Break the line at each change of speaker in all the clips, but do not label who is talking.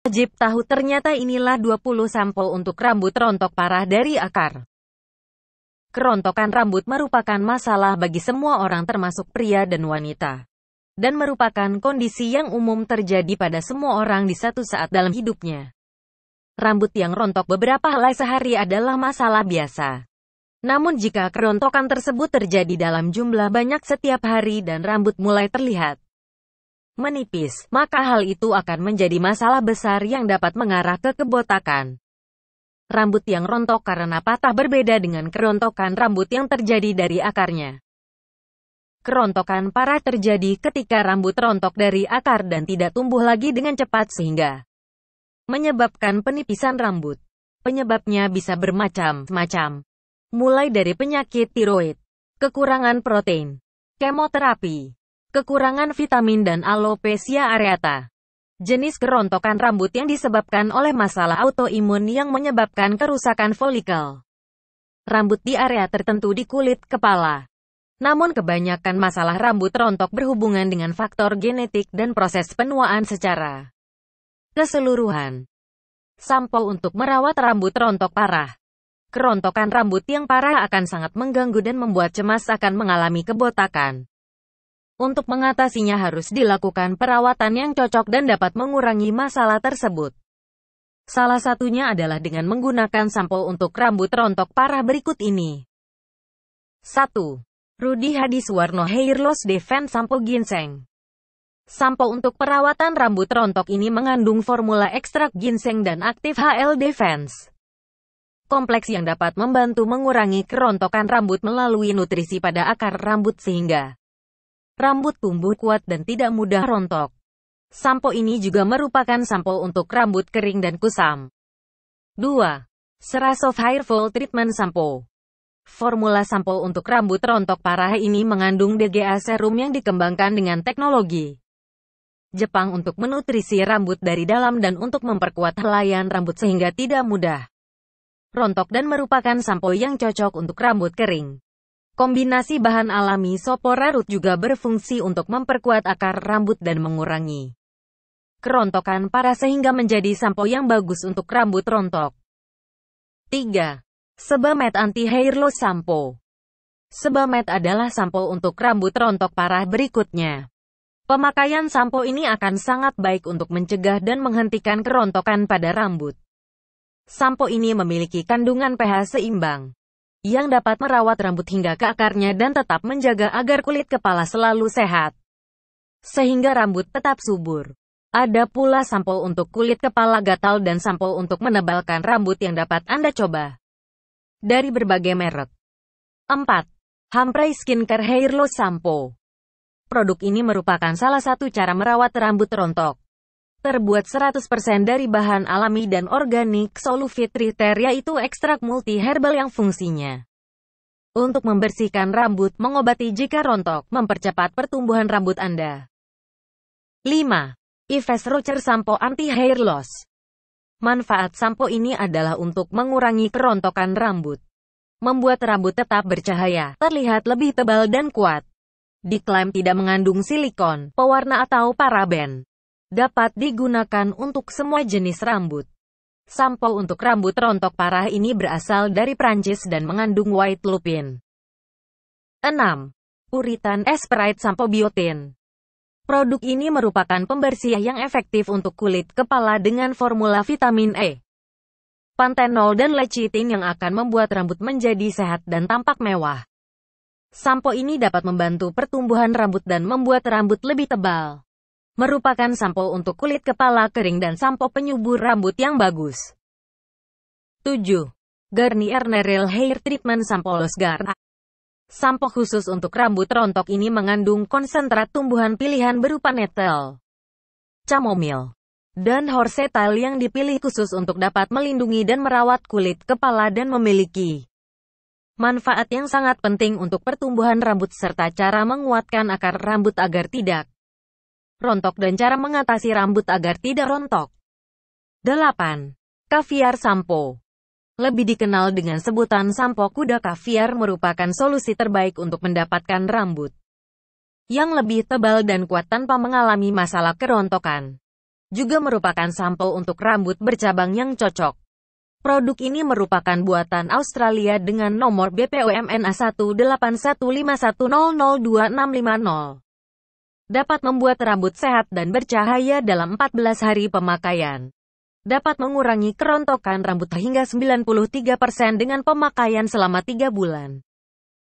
Wajib tahu ternyata inilah 20 sampel untuk rambut rontok parah dari akar. Kerontokan rambut merupakan masalah bagi semua orang termasuk pria dan wanita. Dan merupakan kondisi yang umum terjadi pada semua orang di satu saat dalam hidupnya. Rambut yang rontok beberapa helai sehari adalah masalah biasa. Namun jika kerontokan tersebut terjadi dalam jumlah banyak setiap hari dan rambut mulai terlihat menipis, maka hal itu akan menjadi masalah besar yang dapat mengarah ke kebotakan. Rambut yang rontok karena patah berbeda dengan kerontokan rambut yang terjadi dari akarnya. Kerontokan parah terjadi ketika rambut rontok dari akar dan tidak tumbuh lagi dengan cepat sehingga menyebabkan penipisan rambut. Penyebabnya bisa bermacam-macam, mulai dari penyakit tiroid, kekurangan protein, kemoterapi, kekurangan vitamin dan alopecia areata. Jenis kerontokan rambut yang disebabkan oleh masalah autoimun yang menyebabkan kerusakan folikel. Rambut di area tertentu di kulit kepala. Namun kebanyakan masalah rambut rontok berhubungan dengan faktor genetik dan proses penuaan secara keseluruhan. Sampo untuk merawat rambut rontok parah. Kerontokan rambut yang parah akan sangat mengganggu dan membuat cemas akan mengalami kebotakan. Untuk mengatasinya harus dilakukan perawatan yang cocok dan dapat mengurangi masalah tersebut. Salah satunya adalah dengan menggunakan sampo untuk rambut rontok parah berikut ini. 1. Rudi Hadiswarno Hair Loss Defense Sampo Ginseng Sampo untuk perawatan rambut rontok ini mengandung formula ekstrak ginseng dan aktif HL Defense. Kompleks yang dapat membantu mengurangi kerontokan rambut melalui nutrisi pada akar rambut sehingga Rambut tumbuh kuat dan tidak mudah rontok. Sampo ini juga merupakan sampo untuk rambut kering dan kusam. 2. Serasov Hair Fall Treatment Sampo Formula sampo untuk rambut rontok parah ini mengandung DGA serum yang dikembangkan dengan teknologi Jepang untuk menutrisi rambut dari dalam dan untuk memperkuat helaian rambut sehingga tidak mudah rontok dan merupakan sampo yang cocok untuk rambut kering. Kombinasi bahan alami sopo rarut juga berfungsi untuk memperkuat akar rambut dan mengurangi kerontokan parah sehingga menjadi sampo yang bagus untuk rambut rontok. 3. Sebamed Anti Hair Loss Sampo Sebamed adalah sampo untuk rambut rontok parah berikutnya. Pemakaian sampo ini akan sangat baik untuk mencegah dan menghentikan kerontokan pada rambut. Sampo ini memiliki kandungan pH seimbang yang dapat merawat rambut hingga ke akarnya dan tetap menjaga agar kulit kepala selalu sehat, sehingga rambut tetap subur. Ada pula sampul untuk kulit kepala gatal dan sampul untuk menebalkan rambut yang dapat Anda coba dari berbagai merek. 4. Hampray Skincare Hair Loss Shampoo Produk ini merupakan salah satu cara merawat rambut rontok. Terbuat 100% dari bahan alami dan organik, Solufit Triteria itu ekstrak herbal yang fungsinya untuk membersihkan rambut, mengobati jika rontok, mempercepat pertumbuhan rambut Anda. 5. Ives Rocher Sampo Anti Hair Loss Manfaat sampo ini adalah untuk mengurangi kerontokan rambut. Membuat rambut tetap bercahaya, terlihat lebih tebal dan kuat. Diklaim tidak mengandung silikon, pewarna atau paraben dapat digunakan untuk semua jenis rambut. Sampo untuk rambut rontok parah ini berasal dari Prancis dan mengandung white lupin. 6. Puritan Esperite Sampo Biotin Produk ini merupakan pembersih yang efektif untuk kulit kepala dengan formula vitamin E, pantenol dan lecithin yang akan membuat rambut menjadi sehat dan tampak mewah. Sampo ini dapat membantu pertumbuhan rambut dan membuat rambut lebih tebal merupakan sampo untuk kulit kepala kering dan sampo penyubur rambut yang bagus. 7. Garnier Neril Hair Treatment Sampo Losgar Sampo khusus untuk rambut rontok ini mengandung konsentrat tumbuhan pilihan berupa netel, chamomile, dan horsetal yang dipilih khusus untuk dapat melindungi dan merawat kulit kepala dan memiliki manfaat yang sangat penting untuk pertumbuhan rambut serta cara menguatkan akar rambut agar tidak rontok dan cara mengatasi rambut agar tidak rontok. 8. Kaviar Sampo Lebih dikenal dengan sebutan sampo kuda kaviar merupakan solusi terbaik untuk mendapatkan rambut yang lebih tebal dan kuat tanpa mengalami masalah kerontokan. Juga merupakan sampo untuk rambut bercabang yang cocok. Produk ini merupakan buatan Australia dengan nomor BPOMNA 18151002650. Dapat membuat rambut sehat dan bercahaya dalam 14 hari pemakaian. Dapat mengurangi kerontokan rambut hingga 93% dengan pemakaian selama 3 bulan.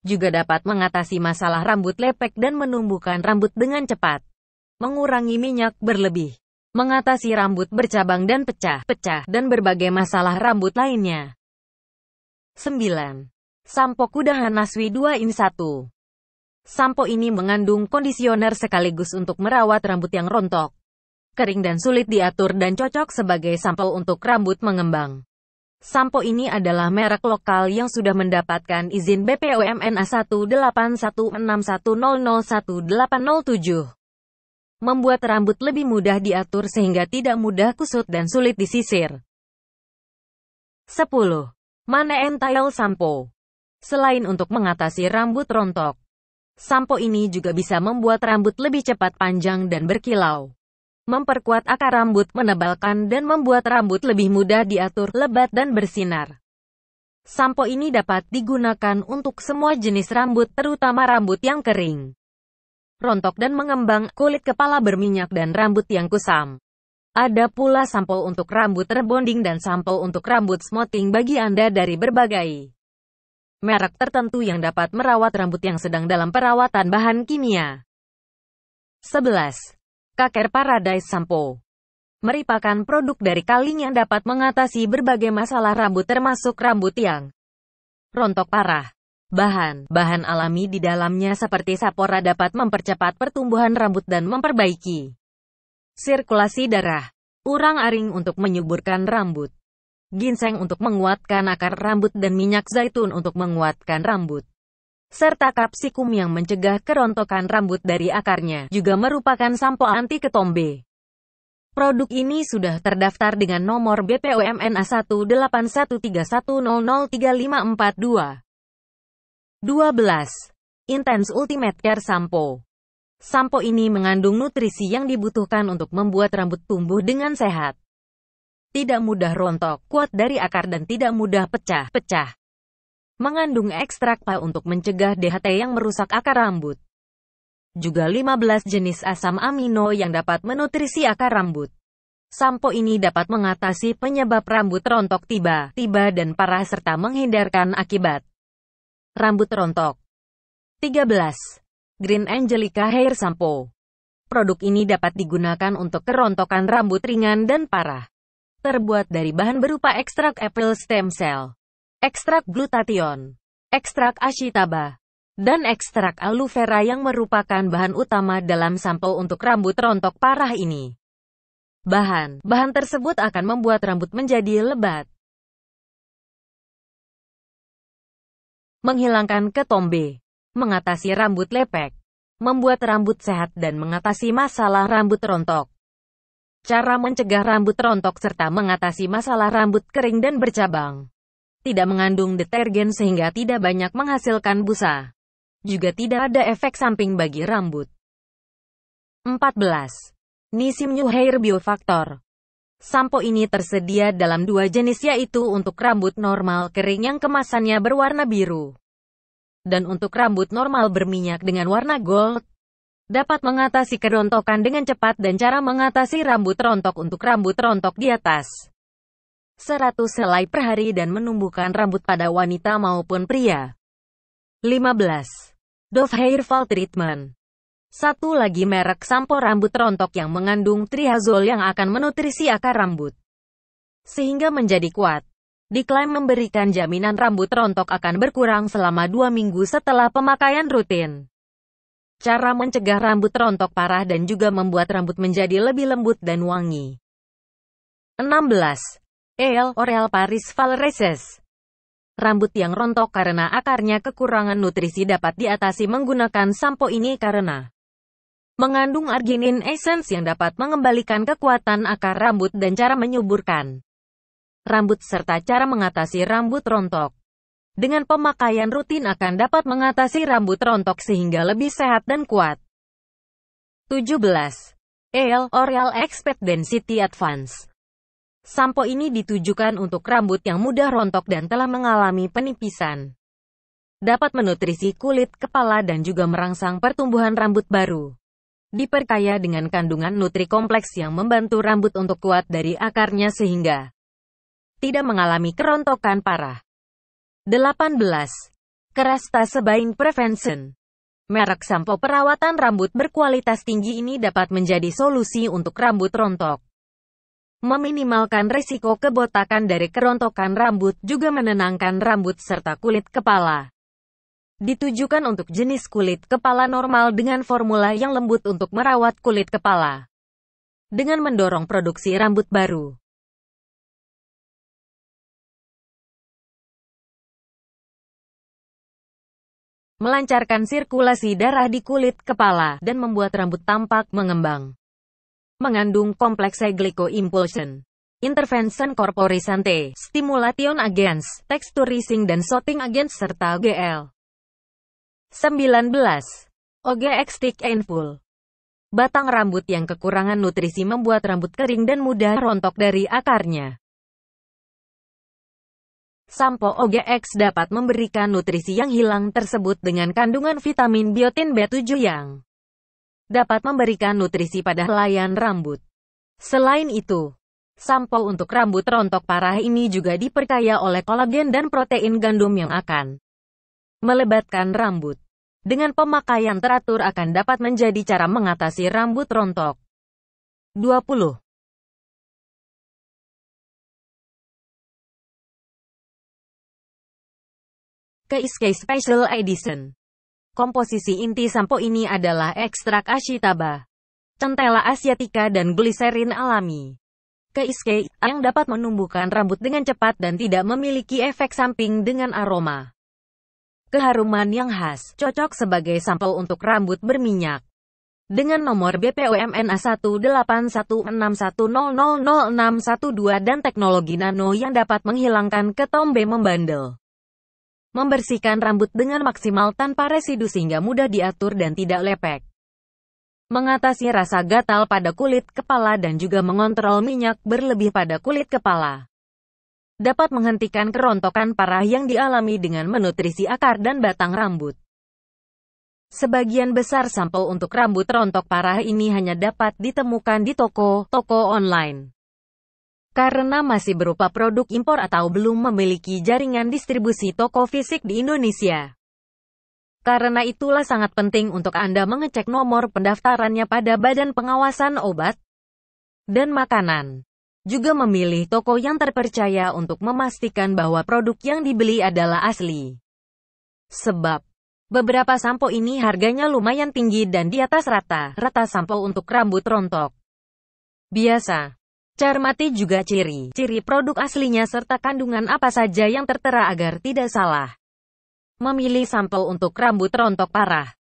Juga dapat mengatasi masalah rambut lepek dan menumbuhkan rambut dengan cepat. Mengurangi minyak berlebih. Mengatasi rambut bercabang dan pecah, pecah, dan berbagai masalah rambut lainnya. 9. Sampo Kudahan Naswi 2 in 1 Sampo ini mengandung kondisioner sekaligus untuk merawat rambut yang rontok, kering dan sulit diatur dan cocok sebagai sampo untuk rambut mengembang. Sampo ini adalah merek lokal yang sudah mendapatkan izin BPOMN a 18161001807. Membuat rambut lebih mudah diatur sehingga tidak mudah kusut dan sulit disisir. 10. Mane Entail Sampo Selain untuk mengatasi rambut rontok, Sampo ini juga bisa membuat rambut lebih cepat panjang dan berkilau. Memperkuat akar rambut, menebalkan dan membuat rambut lebih mudah diatur, lebat dan bersinar. Sampo ini dapat digunakan untuk semua jenis rambut, terutama rambut yang kering, rontok dan mengembang, kulit kepala berminyak dan rambut yang kusam. Ada pula sampo untuk rambut rebonding dan sampo untuk rambut smoothing bagi Anda dari berbagai merek tertentu yang dapat merawat rambut yang sedang dalam perawatan bahan kimia. 11. Kaker Paradise Sampo merupakan produk dari kaling yang dapat mengatasi berbagai masalah rambut termasuk rambut yang rontok parah. Bahan-bahan alami di dalamnya seperti sapora dapat mempercepat pertumbuhan rambut dan memperbaiki sirkulasi darah. Urang-aring untuk menyuburkan rambut ginseng untuk menguatkan akar rambut dan minyak zaitun untuk menguatkan rambut. Serta kapsikum yang mencegah kerontokan rambut dari akarnya, juga merupakan sampo anti ketombe. Produk ini sudah terdaftar dengan nomor BPOMN A18131003542. 12. Intense Ultimate Care Sampo Sampo ini mengandung nutrisi yang dibutuhkan untuk membuat rambut tumbuh dengan sehat tidak mudah rontok, kuat dari akar dan tidak mudah pecah-pecah. Mengandung ekstrak pa untuk mencegah DHT yang merusak akar rambut. Juga 15 jenis asam amino yang dapat menutrisi akar rambut. Sampo ini dapat mengatasi penyebab rambut rontok tiba-tiba dan parah serta menghindarkan akibat rambut rontok. 13. Green Angelica Hair Sampo Produk ini dapat digunakan untuk kerontokan rambut ringan dan parah terbuat dari bahan berupa ekstrak apple stem cell, ekstrak glutathione, ekstrak ashitaba, dan ekstrak aloe vera yang merupakan bahan utama dalam sampo untuk rambut rontok parah ini. Bahan, bahan tersebut akan membuat rambut menjadi lebat. Menghilangkan ketombe, mengatasi rambut lepek, membuat rambut sehat dan mengatasi masalah rambut rontok. Cara mencegah rambut rontok serta mengatasi masalah rambut kering dan bercabang. Tidak mengandung detergen sehingga tidak banyak menghasilkan busa. Juga tidak ada efek samping bagi rambut. 14. Nisim New Hair Biofactor Sampo ini tersedia dalam dua jenis yaitu untuk rambut normal kering yang kemasannya berwarna biru. Dan untuk rambut normal berminyak dengan warna gold, dapat mengatasi kerontokan dengan cepat dan cara mengatasi rambut rontok untuk rambut rontok di atas 100 selai per hari dan menumbuhkan rambut pada wanita maupun pria. 15. Dove Hair Fall Treatment Satu lagi merek sampo rambut rontok yang mengandung triazol yang akan menutrisi akar rambut. Sehingga menjadi kuat. Diklaim memberikan jaminan rambut rontok akan berkurang selama dua minggu setelah pemakaian rutin. Cara mencegah rambut rontok parah dan juga membuat rambut menjadi lebih lembut dan wangi. 16. El Oreal Paris Valreses Rambut yang rontok karena akarnya kekurangan nutrisi dapat diatasi menggunakan sampo ini karena mengandung arginin essence yang dapat mengembalikan kekuatan akar rambut dan cara menyuburkan rambut serta cara mengatasi rambut rontok. Dengan pemakaian rutin akan dapat mengatasi rambut rontok sehingga lebih sehat dan kuat. 17. EL Oral Expert Density Advance Sampo ini ditujukan untuk rambut yang mudah rontok dan telah mengalami penipisan. Dapat menutrisi kulit, kepala dan juga merangsang pertumbuhan rambut baru diperkaya dengan kandungan nutri kompleks yang membantu rambut untuk kuat dari akarnya sehingga tidak mengalami kerontokan parah. 18. Kerasta Sebain Prevention Merek sampo perawatan rambut berkualitas tinggi ini dapat menjadi solusi untuk rambut rontok. Meminimalkan risiko kebotakan dari kerontokan rambut juga menenangkan rambut serta kulit kepala. Ditujukan untuk jenis kulit kepala normal dengan formula yang lembut untuk merawat kulit kepala. Dengan mendorong produksi rambut baru. melancarkan sirkulasi darah di kulit kepala, dan membuat rambut tampak mengembang. Mengandung kompleks Impulsion, intervention corporisante, stimulation agents, texturizing dan sorting agents serta GL. 19. OGX Full Batang rambut yang kekurangan nutrisi membuat rambut kering dan mudah rontok dari akarnya. Sampo OGX dapat memberikan nutrisi yang hilang tersebut dengan kandungan vitamin biotin B7 yang dapat memberikan nutrisi pada helaian rambut. Selain itu, sampo untuk rambut rontok parah ini juga diperkaya oleh kolagen dan protein gandum yang akan melebatkan rambut. Dengan pemakaian teratur akan dapat menjadi cara mengatasi rambut rontok. 20. Keiskei Special Edition. Komposisi inti sampo ini adalah ekstrak ashitaba, centella asiatica dan gliserin alami. Keiskei yang dapat menumbuhkan rambut dengan cepat dan tidak memiliki efek samping dengan aroma. Keharuman yang khas cocok sebagai sampel untuk rambut berminyak. Dengan nomor BPOMN A18161000612 dan teknologi nano yang dapat menghilangkan ketombe membandel. Membersihkan rambut dengan maksimal tanpa residu sehingga mudah diatur dan tidak lepek. Mengatasi rasa gatal pada kulit kepala dan juga mengontrol minyak berlebih pada kulit kepala. Dapat menghentikan kerontokan parah yang dialami dengan menutrisi akar dan batang rambut. Sebagian besar sampel untuk rambut rontok parah ini hanya dapat ditemukan di toko-toko online karena masih berupa produk impor atau belum memiliki jaringan distribusi toko fisik di Indonesia. Karena itulah sangat penting untuk Anda mengecek nomor pendaftarannya pada Badan Pengawasan Obat dan Makanan. Juga memilih toko yang terpercaya untuk memastikan bahwa produk yang dibeli adalah asli. Sebab, beberapa sampo ini harganya lumayan tinggi dan di atas rata-rata sampo untuk rambut rontok. Biasa, Cermati juga ciri-ciri produk aslinya serta kandungan apa saja yang tertera agar tidak salah. Memilih sampel untuk rambut rontok parah.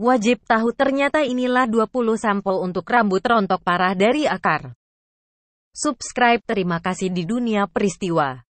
Wajib tahu ternyata inilah 20 sampel untuk rambut rontok parah dari akar. Subscribe terima kasih di dunia peristiwa.